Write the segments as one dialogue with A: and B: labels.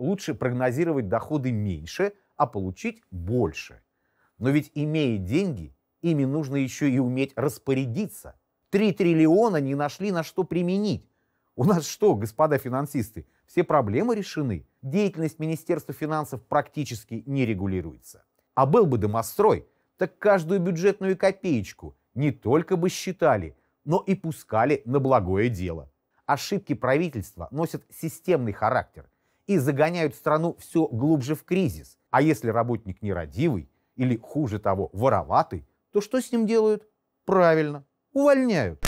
A: лучше прогнозировать доходы меньше, а получить больше. Но ведь имея деньги, ими нужно еще и уметь распорядиться. Три триллиона не нашли на что применить. У нас что, господа финансисты, все проблемы решены? Деятельность Министерства финансов практически не регулируется. А был бы домострой, так каждую бюджетную копеечку не только бы считали, но и пускали на благое дело. Ошибки правительства носят системный характер и загоняют страну все глубже в кризис. А если работник нерадивый или, хуже того, вороватый, то что с ним делают? Правильно, увольняют.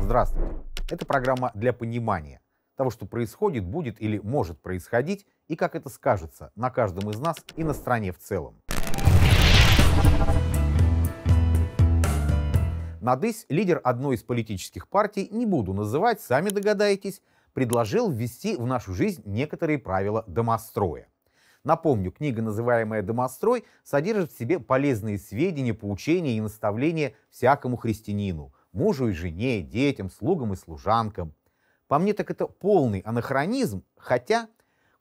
A: Здравствуйте. Это программа для понимания того, что происходит, будет или может происходить, и как это скажется на каждом из нас и на стране в целом. Надысь, лидер одной из политических партий, не буду называть, сами догадаетесь, предложил ввести в нашу жизнь некоторые правила домостроя. Напомню, книга, называемая «Домострой», содержит в себе полезные сведения, поучения и наставления всякому христианину, мужу и жене, детям, слугам и служанкам. По мне так это полный анахронизм, хотя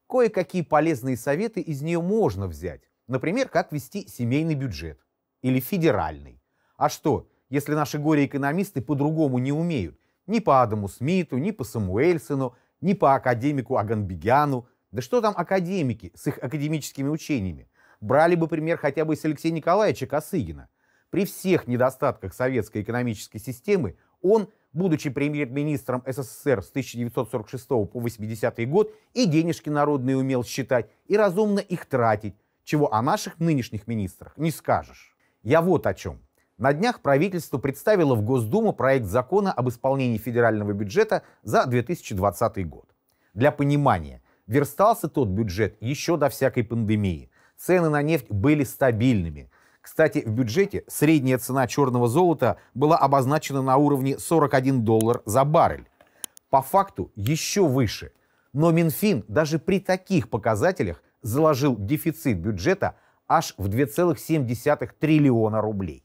A: кое-какие полезные советы из нее можно взять. Например, как вести семейный бюджет или федеральный. А что, если наши горе-экономисты по-другому не умеют. Ни по Адаму Смиту, ни по Самуэльсону, ни по академику Аганбегяну. Да что там академики с их академическими учениями? Брали бы пример хотя бы с Алексея Николаевича Косыгина. При всех недостатках советской экономической системы он, будучи премьер-министром СССР с 1946 по 80 год, и денежки народные умел считать, и разумно их тратить, чего о наших нынешних министрах не скажешь. Я вот о чем. На днях правительство представило в Госдуму проект закона об исполнении федерального бюджета за 2020 год. Для понимания, верстался тот бюджет еще до всякой пандемии. Цены на нефть были стабильными. Кстати, в бюджете средняя цена черного золота была обозначена на уровне 41 доллар за баррель. По факту еще выше. Но Минфин даже при таких показателях заложил дефицит бюджета аж в 2,7 триллиона рублей.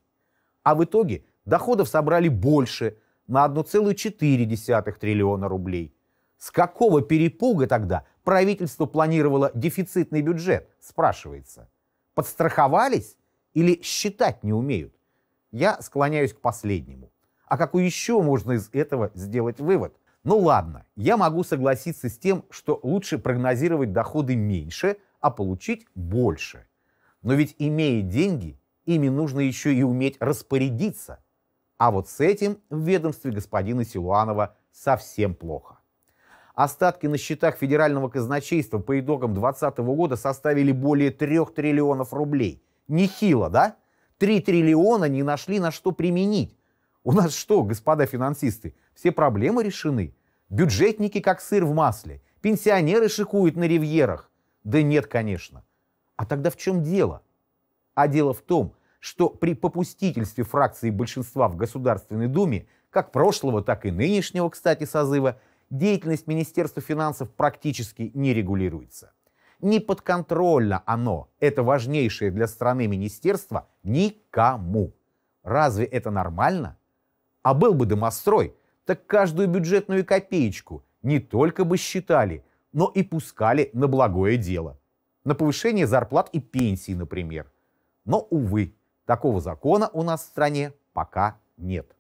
A: А в итоге доходов собрали больше на 1,4 триллиона рублей. С какого перепуга тогда правительство планировало дефицитный бюджет, спрашивается. Подстраховались или считать не умеют? Я склоняюсь к последнему. А какой еще можно из этого сделать вывод? Ну ладно, я могу согласиться с тем, что лучше прогнозировать доходы меньше, а получить больше. Но ведь имея деньги, ими нужно еще и уметь распорядиться. А вот с этим в ведомстве господина Силуанова совсем плохо. Остатки на счетах федерального казначейства по итогам 2020 года составили более 3 триллионов рублей. Нехило, да? 3 триллиона не нашли на что применить. У нас что, господа финансисты, все проблемы решены? Бюджетники как сыр в масле, пенсионеры шикуют на ривьерах. Да нет, конечно. А тогда в чем дело? А дело в том, что при попустительстве фракции большинства в Государственной Думе, как прошлого, так и нынешнего, кстати, созыва, деятельность Министерства финансов практически не регулируется. Не подконтрольно оно, это важнейшее для страны министерство, никому. Разве это нормально? А был бы домострой, так каждую бюджетную копеечку не только бы считали, но и пускали на благое дело. На повышение зарплат и пенсий, например. Но, увы, Такого закона у нас в стране пока нет.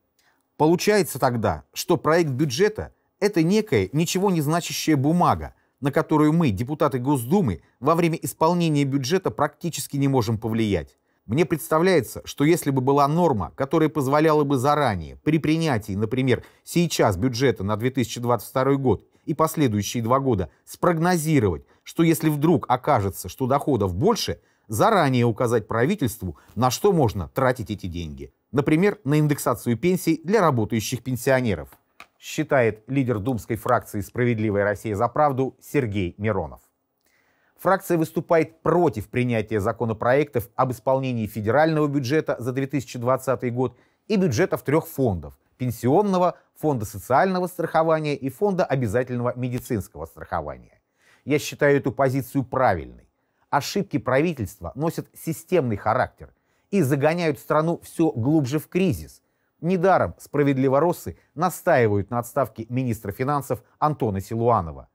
A: Получается тогда, что проект бюджета – это некая ничего не значащая бумага, на которую мы, депутаты Госдумы, во время исполнения бюджета практически не можем повлиять. Мне представляется, что если бы была норма, которая позволяла бы заранее, при принятии, например, сейчас бюджета на 2022 год и последующие два года, спрогнозировать, что если вдруг окажется, что доходов больше – заранее указать правительству, на что можно тратить эти деньги. Например, на индексацию пенсий для работающих пенсионеров, считает лидер думской фракции «Справедливая Россия за правду» Сергей Миронов. Фракция выступает против принятия законопроектов об исполнении федерального бюджета за 2020 год и бюджетов трех фондов – пенсионного, фонда социального страхования и фонда обязательного медицинского страхования. Я считаю эту позицию правильной ошибки правительства носят системный характер и загоняют страну все глубже в кризис. Недаром справедливороссы настаивают на отставке министра финансов Антона Силуанова.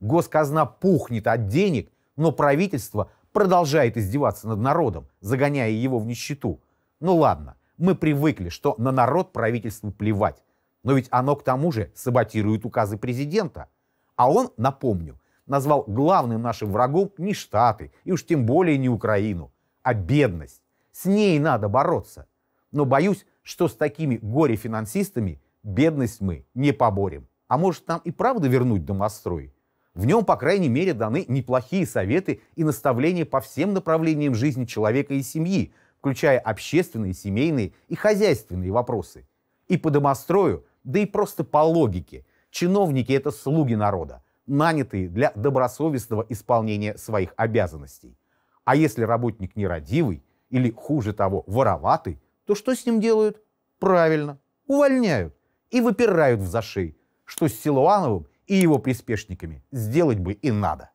A: Госказна пухнет от денег, но правительство продолжает издеваться над народом, загоняя его в нищету. Ну ладно, мы привыкли, что на народ правительству плевать. Но ведь оно к тому же саботирует указы президента. А он, напомню, назвал главным нашим врагом не Штаты, и уж тем более не Украину, а бедность. С ней надо бороться. Но боюсь, что с такими горе-финансистами бедность мы не поборем. А может нам и правда вернуть домострой? В нем, по крайней мере, даны неплохие советы и наставления по всем направлениям жизни человека и семьи, включая общественные, семейные и хозяйственные вопросы. И по домострою, да и просто по логике. Чиновники – это слуги народа, нанятые для добросовестного исполнения своих обязанностей. А если работник нерадивый или, хуже того, вороватый, то что с ним делают? Правильно, увольняют и выпирают в зашей, что с Силуановым и его приспешниками сделать бы и надо.